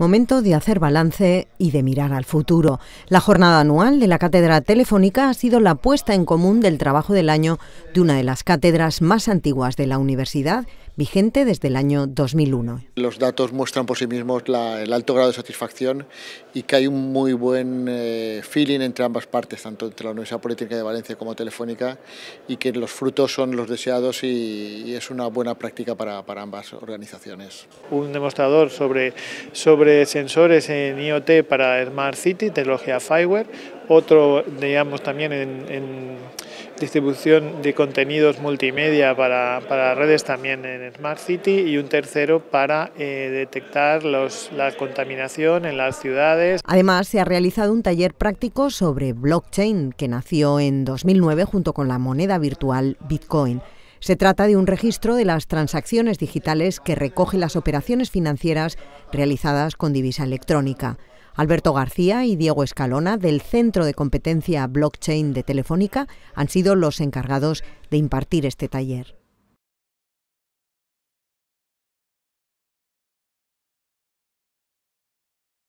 Momento de hacer balance y de mirar al futuro. La jornada anual de la Cátedra Telefónica ha sido la puesta en común del trabajo del año de una de las cátedras más antiguas de la universidad, vigente desde el año 2001. Los datos muestran por sí mismos el alto grado de satisfacción y que hay un muy buen eh, feeling entre ambas partes, tanto entre la Universidad Política de Valencia como Telefónica, y que los frutos son los deseados y, es una buena práctica para, ambas organizaciones. Un demostrador sobre, sobre sensores en IoT para Smart City, tecnología Fireware, otro, digamos, también en, distribución de contenidos multimedia para, redes también en Smart City y un tercero para eh, detectar la contaminación en las ciudades. Además, se ha realizado un taller práctico sobre blockchain que nació en 2009 junto con la moneda virtual Bitcoin. Se trata de un registro de las transacciones digitales que recoge las operaciones financieras realizadas con divisa electrónica. Alberto García y Diego Escalona, del Centro de Competencia Blockchain de Telefónica, han sido los encargados de impartir este taller.